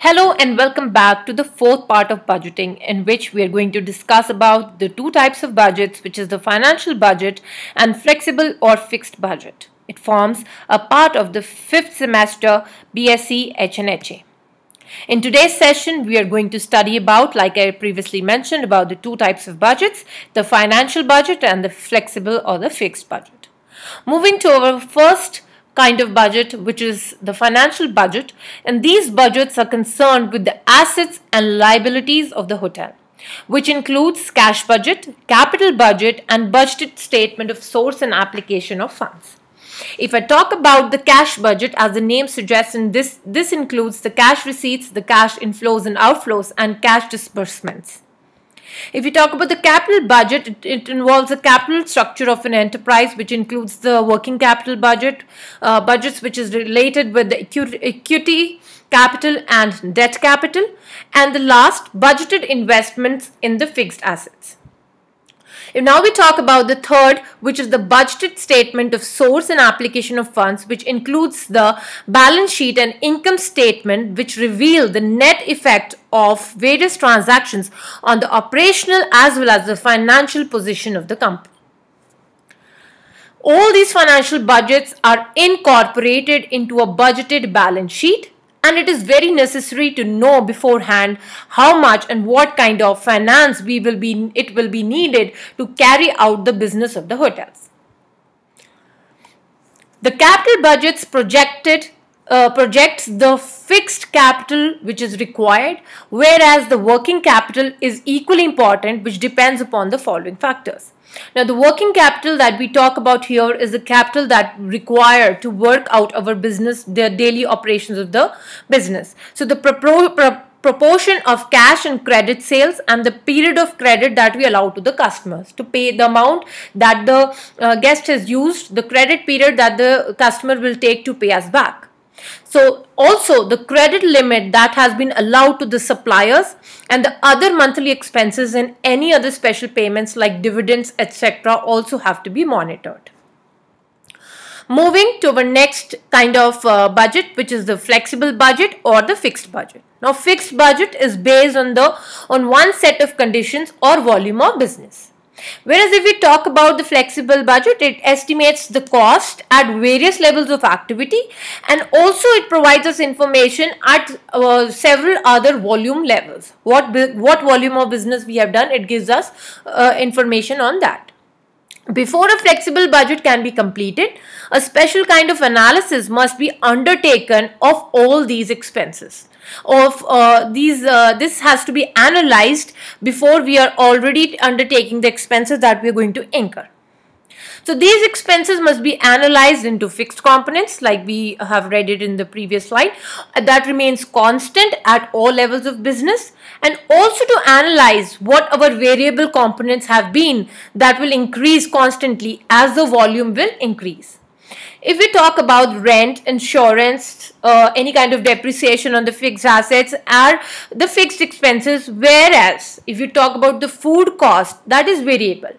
Hello and welcome back to the fourth part of budgeting in which we are going to discuss about the two types of budgets which is the financial budget and flexible or fixed budget. It forms a part of the fifth semester BSc HNHA. In today's session, we are going to study about, like I previously mentioned, about the two types of budgets, the financial budget and the flexible or the fixed budget. Moving to our first kind of budget, which is the financial budget, and these budgets are concerned with the assets and liabilities of the hotel, which includes cash budget, capital budget, and budgeted statement of source and application of funds. If I talk about the cash budget, as the name suggests, and this, this includes the cash receipts, the cash inflows and outflows, and cash disbursements. If we talk about the capital budget, it, it involves the capital structure of an enterprise, which includes the working capital budget, uh, budgets which is related with the equity, capital and debt capital, and the last, budgeted investments in the fixed assets. If now we talk about the third, which is the budgeted statement of source and application of funds, which includes the balance sheet and income statement, which reveal the net effect of various transactions on the operational as well as the financial position of the company. All these financial budgets are incorporated into a budgeted balance sheet and it is very necessary to know beforehand how much and what kind of finance we will be it will be needed to carry out the business of the hotels. The capital budgets projected uh, projects the fixed capital which is required whereas the working capital is equally important which depends upon the following factors. Now the working capital that we talk about here is the capital that required to work out our business, the daily operations of the business. So the pro pro proportion of cash and credit sales and the period of credit that we allow to the customers to pay the amount that the uh, guest has used, the credit period that the customer will take to pay us back. So also the credit limit that has been allowed to the suppliers and the other monthly expenses and any other special payments like dividends etc. also have to be monitored. Moving to our next kind of uh, budget which is the flexible budget or the fixed budget. Now fixed budget is based on the on one set of conditions or volume of business. Whereas if we talk about the flexible budget, it estimates the cost at various levels of activity and also it provides us information at uh, several other volume levels. What, what volume of business we have done, it gives us uh, information on that. Before a flexible budget can be completed, a special kind of analysis must be undertaken of all these expenses. Of uh, these, uh, this has to be analyzed before we are already undertaking the expenses that we are going to incur. So these expenses must be analyzed into fixed components like we have read it in the previous slide that remains constant at all levels of business and also to analyze what our variable components have been that will increase constantly as the volume will increase. If we talk about rent, insurance, uh, any kind of depreciation on the fixed assets are the fixed expenses whereas if you talk about the food cost that is variable.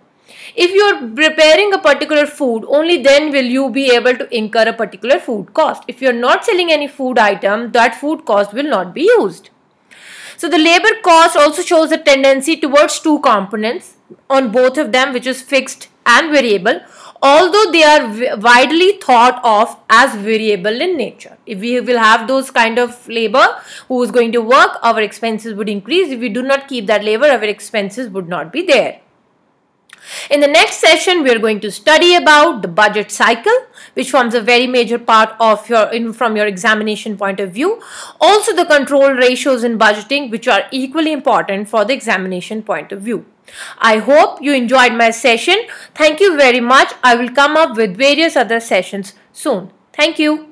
If you are preparing a particular food, only then will you be able to incur a particular food cost. If you are not selling any food item, that food cost will not be used. So the labor cost also shows a tendency towards two components on both of them which is fixed and variable although they are widely thought of as variable in nature. If we will have those kind of labor who is going to work, our expenses would increase. If we do not keep that labor, our expenses would not be there. In the next session, we are going to study about the budget cycle, which forms a very major part of your in, from your examination point of view. Also, the control ratios in budgeting, which are equally important for the examination point of view. I hope you enjoyed my session. Thank you very much. I will come up with various other sessions soon. Thank you.